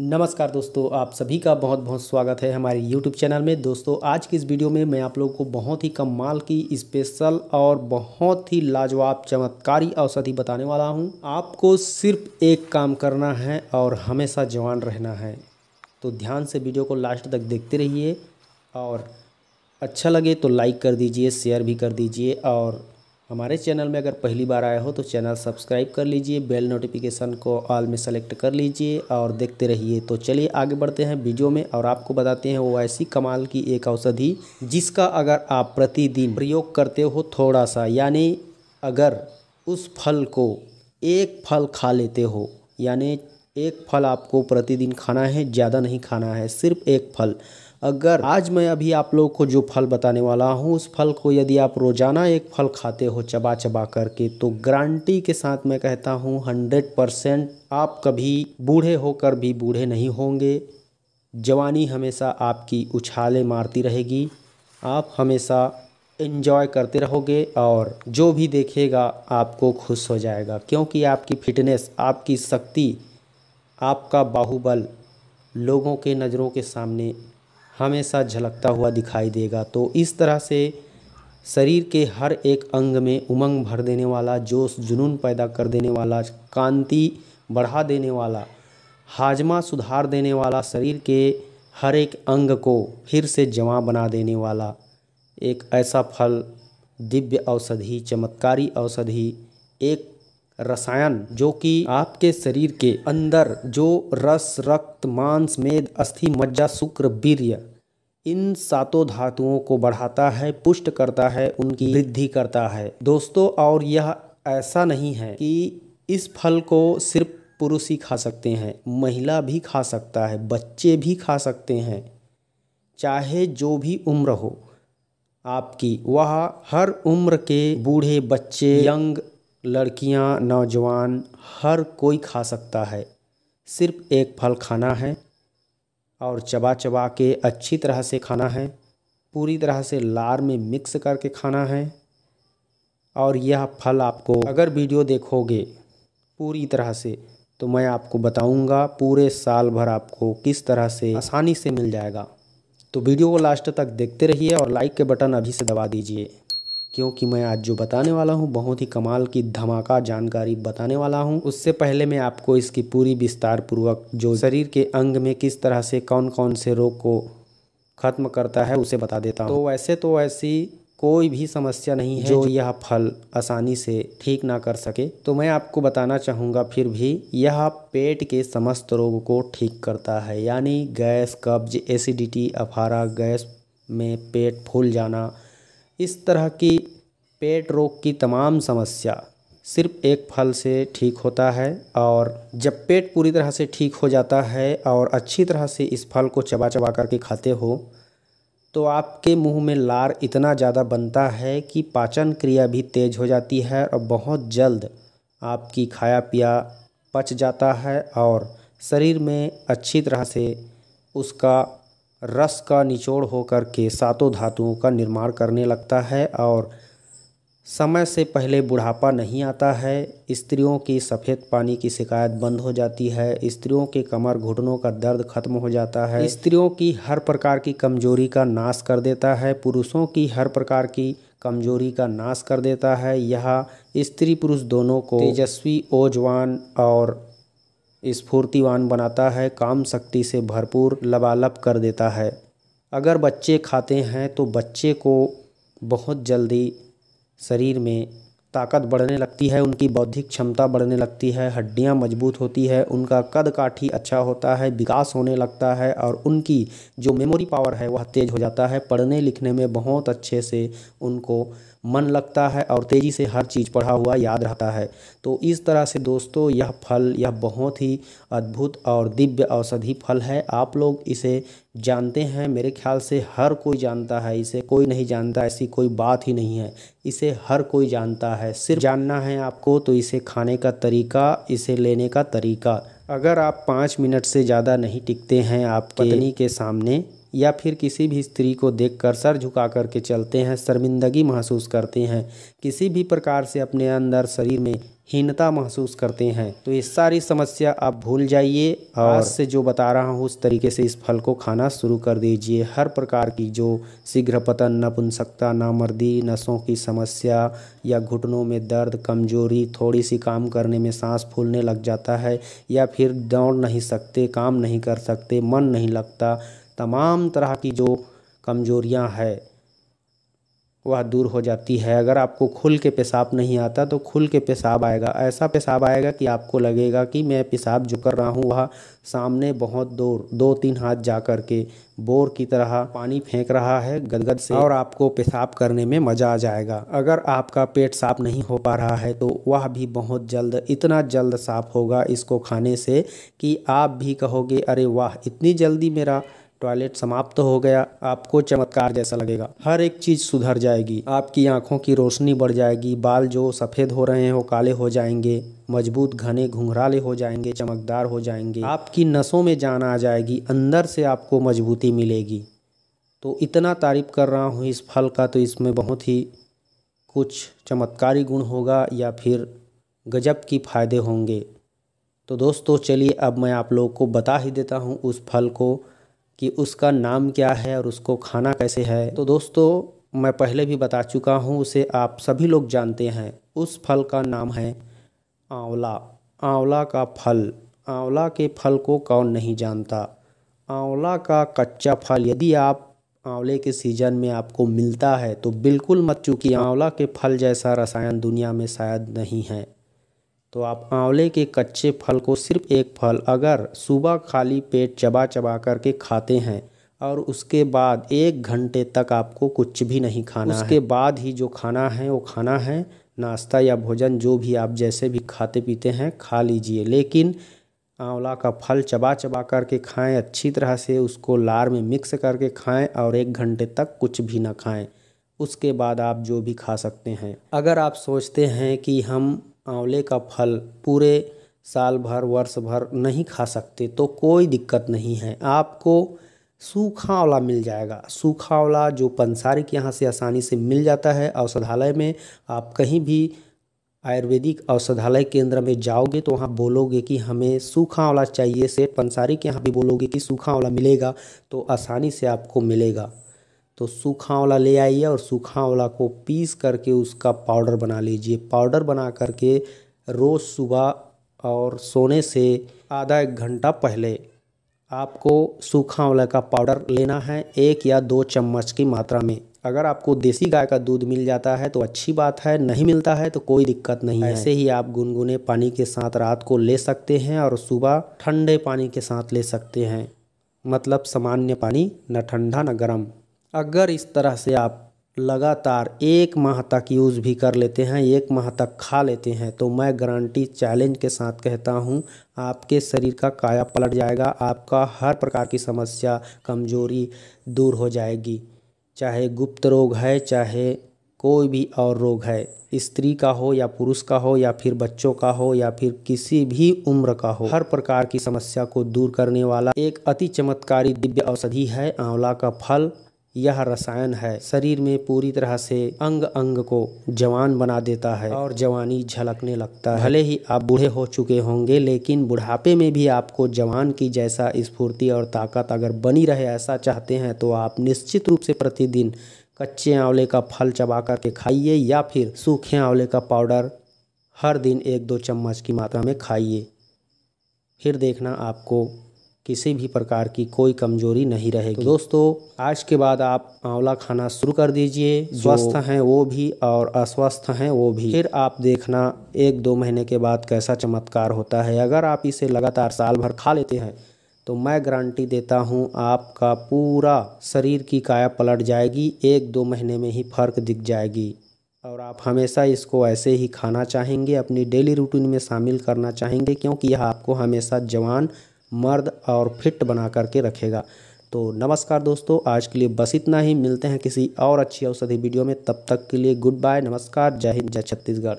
नमस्कार दोस्तों आप सभी का बहुत बहुत स्वागत है हमारे YouTube चैनल में दोस्तों आज की इस वीडियो में मैं आप लोगों को बहुत ही कम माल की स्पेशल और बहुत ही लाजवाब चमत्कारी औषधि बताने वाला हूं आपको सिर्फ एक काम करना है और हमेशा जवान रहना है तो ध्यान से वीडियो को लास्ट तक देखते रहिए और अच्छा लगे तो लाइक कर दीजिए शेयर भी कर दीजिए और हमारे चैनल में अगर पहली बार आया हो तो चैनल सब्सक्राइब कर लीजिए बेल नोटिफिकेशन को ऑल में सेलेक्ट कर लीजिए और देखते रहिए तो चलिए आगे बढ़ते हैं वीडियो में और आपको बताते हैं वो ऐसी कमाल की एक औषधि जिसका अगर आप प्रतिदिन प्रयोग करते हो थोड़ा सा यानी अगर उस फल को एक फल खा लेते हो यानी एक फल आपको प्रतिदिन खाना है ज़्यादा नहीं खाना है सिर्फ एक फल अगर आज मैं अभी आप लोग को जो फल बताने वाला हूँ उस फल को यदि आप रोज़ाना एक फल खाते हो चबा चबा करके तो गारंटी के साथ मैं कहता हूँ हंड्रेड परसेंट आप कभी बूढ़े होकर भी बूढ़े नहीं होंगे जवानी हमेशा आपकी उछाले मारती रहेगी आप हमेशा इन्जॉय करते रहोगे और जो भी देखेगा आपको खुश हो जाएगा क्योंकि आपकी फिटनेस आपकी शक्ति आपका बाहुबल लोगों के नज़रों के सामने हमेशा झलकता हुआ दिखाई देगा तो इस तरह से शरीर के हर एक अंग में उमंग भर देने वाला जोश जुनून पैदा कर देने वाला कांति बढ़ा देने वाला हाजमा सुधार देने वाला शरीर के हर एक अंग को फिर से जमा बना देने वाला एक ऐसा फल दिव्य औषधि चमत्कारी औषधि एक रसायन जो कि आपके शरीर के अंदर जो रस रक्त मांस मेद अस्थि मज्जा शुक्र वीर्य इन सातों धातुओं को बढ़ाता है पुष्ट करता है उनकी वृद्धि करता है दोस्तों और यह ऐसा नहीं है कि इस फल को सिर्फ पुरुष ही खा सकते हैं महिला भी खा सकता है बच्चे भी खा सकते हैं चाहे जो भी उम्र हो आपकी वह हर उम्र के बूढ़े बच्चे यंग लड़कियां, नौजवान हर कोई खा सकता है सिर्फ एक फल खाना है और चबा चबा के अच्छी तरह से खाना है पूरी तरह से लार में मिक्स करके खाना है और यह फल आपको अगर वीडियो देखोगे पूरी तरह से तो मैं आपको बताऊंगा पूरे साल भर आपको किस तरह से आसानी से मिल जाएगा तो वीडियो को लास्ट तक देखते रहिए और लाइक के बटन अभी से दबा दीजिए क्योंकि मैं आज जो बताने वाला हूँ बहुत ही कमाल की धमाका जानकारी बताने वाला हूँ उससे पहले मैं आपको इसकी पूरी विस्तार पूर्वक जो शरीर के अंग में किस तरह से कौन कौन से रोग को खत्म करता है उसे बता देता हूँ तो वैसे तो ऐसी कोई भी समस्या नहीं है जो यह फल आसानी से ठीक ना कर सके तो मैं आपको बताना चाहूँगा फिर भी यह पेट के समस्त रोग को ठीक करता है यानी गैस कब्ज एसिडिटी अफारा गैस में पेट फूल जाना इस तरह की पेट रोग की तमाम समस्या सिर्फ एक फल से ठीक होता है और जब पेट पूरी तरह से ठीक हो जाता है और अच्छी तरह से इस फल को चबा चबा करके खाते हो तो आपके मुंह में लार इतना ज़्यादा बनता है कि पाचन क्रिया भी तेज़ हो जाती है और बहुत जल्द आपकी खाया पिया पच जाता है और शरीर में अच्छी तरह से उसका रस का निचोड़ होकर के सातों धातुओं का निर्माण करने लगता है और समय से पहले बुढ़ापा नहीं आता है स्त्रियों की सफ़ेद पानी की शिकायत बंद हो जाती है स्त्रियों के कमर घुटनों का दर्द खत्म हो जाता है स्त्रियों की हर प्रकार की कमजोरी का नाश कर देता है पुरुषों की हर प्रकार की कमजोरी का नाश कर देता है यह स्त्री पुरुष दोनों को तेजस्वी ओजवान और स्फूर्तिवान बनाता है काम शक्ति से भरपूर लबालब कर देता है अगर बच्चे खाते हैं तो बच्चे को बहुत जल्दी शरीर में ताकत बढ़ने लगती है उनकी बौद्धिक क्षमता बढ़ने लगती है हड्डियां मजबूत होती है उनका कद काठी अच्छा होता है विकास होने लगता है और उनकी जो मेमोरी पावर है वह तेज़ हो जाता है पढ़ने लिखने में बहुत अच्छे से उनको मन लगता है और तेज़ी से हर चीज़ पढ़ा हुआ याद रहता है तो इस तरह से दोस्तों यह फल यह बहुत ही अद्भुत और दिव्य औषधि फल है आप लोग इसे जानते हैं मेरे ख्याल से हर कोई जानता है इसे कोई नहीं जानता ऐसी कोई बात ही नहीं है इसे हर कोई जानता है सिर्फ जानना है आपको तो इसे खाने का तरीका इसे लेने का तरीका अगर आप पाँच मिनट से ज़्यादा नहीं टिकते हैं आप पत्नी के सामने या फिर किसी भी स्त्री को देखकर सर झुका कर के चलते हैं शर्मिंदगी महसूस करते हैं किसी भी प्रकार से अपने अंदर शरीर में हीनता महसूस करते हैं तो ये सारी समस्या आप भूल जाइए और आज से जो बता रहा हूँ उस तरीके से इस फल को खाना शुरू कर दीजिए हर प्रकार की जो शीघ्र पतन नपुंसकता नामर्दी नसों की समस्या या घुटनों में दर्द कमजोरी थोड़ी सी काम करने में सांस फूलने लग जाता है या फिर दौड़ नहीं सकते काम नहीं कर सकते मन नहीं लगता तमाम तरह की जो कमजोरियां है वह दूर हो जाती है अगर आपको खुल के पेशाब नहीं आता तो खुल के पेशाब आएगा ऐसा पेशाब आएगा कि आपको लगेगा कि मैं पेशाब जो कर रहा हूँ वह सामने बहुत दूर दो तीन हाथ जा कर के बोर की तरह पानी फेंक रहा है गदगद से और आपको पेशाब करने में मज़ा आ जाएगा अगर आपका पेट साफ नहीं हो पा रहा है तो वह भी बहुत जल्द इतना जल्द साफ होगा इसको खाने से कि आप भी कहोगे अरे वाह इतनी जल्दी मेरा टॉयलेट समाप्त हो गया आपको चमत्कार जैसा लगेगा हर एक चीज़ सुधर जाएगी आपकी आंखों की रोशनी बढ़ जाएगी बाल जो सफ़ेद हो रहे हैं वो काले हो जाएंगे मजबूत घने घुंघराले हो जाएंगे चमकदार हो जाएंगे आपकी नसों में जान आ जाएगी अंदर से आपको मजबूती मिलेगी तो इतना तारीफ कर रहा हूँ इस फल का तो इसमें बहुत ही कुछ चमत्कारी गुण होगा या फिर गजब की फ़ायदे होंगे तो दोस्तों चलिए अब मैं आप लोग को बता ही देता हूँ उस फल को कि उसका नाम क्या है और उसको खाना कैसे है तो दोस्तों मैं पहले भी बता चुका हूँ उसे आप सभी लोग जानते हैं उस फल का नाम है आंवला आंवला का फल आंवला के फल को कौन नहीं जानता आंवला का कच्चा फल यदि आप आंवले के सीजन में आपको मिलता है तो बिल्कुल मत चूँकि आंवला के फल जैसा रसायन दुनिया में शायद नहीं है तो आप आंवले के कच्चे फल को सिर्फ एक फल अगर सुबह खाली पेट चबा चबा करके खाते हैं और उसके बाद एक घंटे तक आपको कुछ भी नहीं खाना उसके है। बाद ही जो खाना है वो खाना है नाश्ता या भोजन जो भी आप जैसे भी खाते पीते हैं खा लीजिए लेकिन आंवला का फल चबा चबा करके खाएं अच्छी तरह से उसको लार में मिक्स करके खाएं और एक घंटे तक कुछ भी ना खाएं उसके बाद आप जो भी खा सकते हैं अगर आप सोचते हैं कि हम आंवले का फल पूरे साल भर वर्ष भर नहीं खा सकते तो कोई दिक्कत नहीं है आपको सूखा आंवला मिल जाएगा सूखा आंवला जो पंसारी के यहाँ से आसानी से मिल जाता है औषधालय में आप कहीं भी आयुर्वेदिक औषधालय केंद्र में जाओगे तो वहाँ बोलोगे कि हमें सूखा आंवला चाहिए से पंसारी के यहाँ भी बोलोगे कि सूखा आंवला मिलेगा तो आसानी से आपको मिलेगा तो सूखा आंवला ले आइए और सूखा आंवला को पीस करके उसका पाउडर बना लीजिए पाउडर बना करके रोज़ सुबह और सोने से आधा एक घंटा पहले आपको सूखा आंवला का पाउडर लेना है एक या दो चम्मच की मात्रा में अगर आपको देसी गाय का दूध मिल जाता है तो अच्छी बात है नहीं मिलता है तो कोई दिक्कत नहीं है ऐसे ही आप गुनगुने पानी के साथ रात को ले सकते हैं और सुबह ठंडे पानी के साथ ले सकते हैं मतलब सामान्य पानी न ठंडा न गर्म अगर इस तरह से आप लगातार एक माह तक यूज़ भी कर लेते हैं एक माह तक खा लेते हैं तो मैं गारंटी चैलेंज के साथ कहता हूं आपके शरीर का काया पलट जाएगा आपका हर प्रकार की समस्या कमजोरी दूर हो जाएगी चाहे गुप्त रोग है चाहे कोई भी और रोग है स्त्री का हो या पुरुष का हो या फिर बच्चों का हो या फिर किसी भी उम्र का हो हर प्रकार की समस्या को दूर करने वाला एक अति चमत्कारी दिव्य औषधि है आंवला का फल यह रसायन है शरीर में पूरी तरह से अंग अंग को जवान बना देता है और जवानी झलकने लगता है भले ही आप बूढ़े हो चुके होंगे लेकिन बुढ़ापे में भी आपको जवान की जैसा स्फूर्ति और ताकत अगर बनी रहे ऐसा चाहते हैं तो आप निश्चित रूप से प्रतिदिन कच्चे आंवले का फल चबा करके खाइए या फिर सूखे आंवले का पाउडर हर दिन एक दो चम्मच की मात्रा में खाइए फिर देखना आपको किसी भी प्रकार की कोई कमजोरी नहीं रहेगी तो दोस्तों आज के बाद आप आंवला खाना शुरू कर दीजिए तो स्वस्थ हैं वो भी और अस्वस्थ हैं वो भी फिर आप देखना एक दो महीने के बाद कैसा चमत्कार होता है अगर आप इसे लगातार साल भर खा लेते हैं तो मैं गारंटी देता हूँ आपका पूरा शरीर की काया पलट जाएगी एक दो महीने में ही फर्क दिख जाएगी और आप हमेशा इसको ऐसे ही खाना चाहेंगे अपनी डेली रूटीन में शामिल करना चाहेंगे क्योंकि यह आपको हमेशा जवान मर्द और फिट बना करके रखेगा तो नमस्कार दोस्तों आज के लिए बस इतना ही मिलते हैं किसी और अच्छी औषधि वीडियो में तब तक के लिए गुड बाय नमस्कार जय हिंद जय छत्तीसगढ़